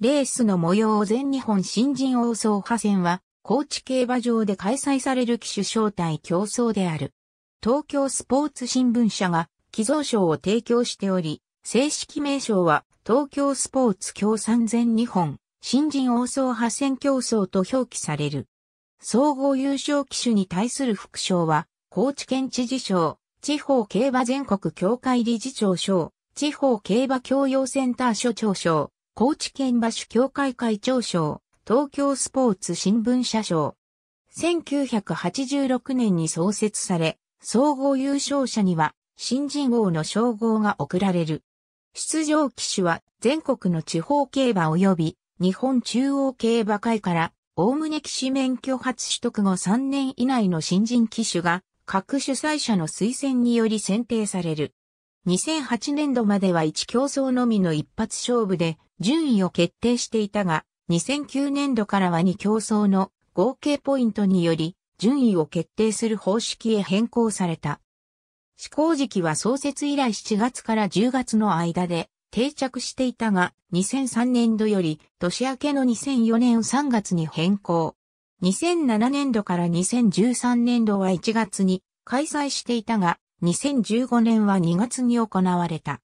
レースの模様を全日本新人王総派戦は、高知競馬場で開催される機種招待競争である。東京スポーツ新聞社が寄贈賞を提供しており、正式名称は東京スポーツ協賛全日本新人王総派戦競争と表記される。総合優勝機種に対する副賞は、高知県知事賞、地方競馬全国協会理事長賞、地方競馬教養センター所長賞、高知県馬主協会会長賞、東京スポーツ新聞社賞。1986年に創設され、総合優勝者には新人王の称号が贈られる。出場機種は全国の地方競馬及び日本中央競馬会からおおむね騎士免許発取得後3年以内の新人機種が各主催者の推薦により選定される。2008年度までは1競争のみの一発勝負で順位を決定していたが、2009年度からは2競争の合計ポイントにより、順位を決定する方式へ変更された。施行時期は創設以来7月から10月の間で定着していたが、2003年度より年明けの2004年3月に変更。2007年度から2013年度は1月に開催していたが、2015年は2月に行われた。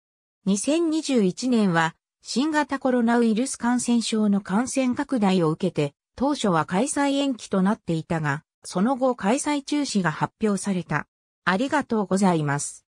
2021年は新型コロナウイルス感染症の感染拡大を受けて、当初は開催延期となっていたが、その後開催中止が発表された。ありがとうございます。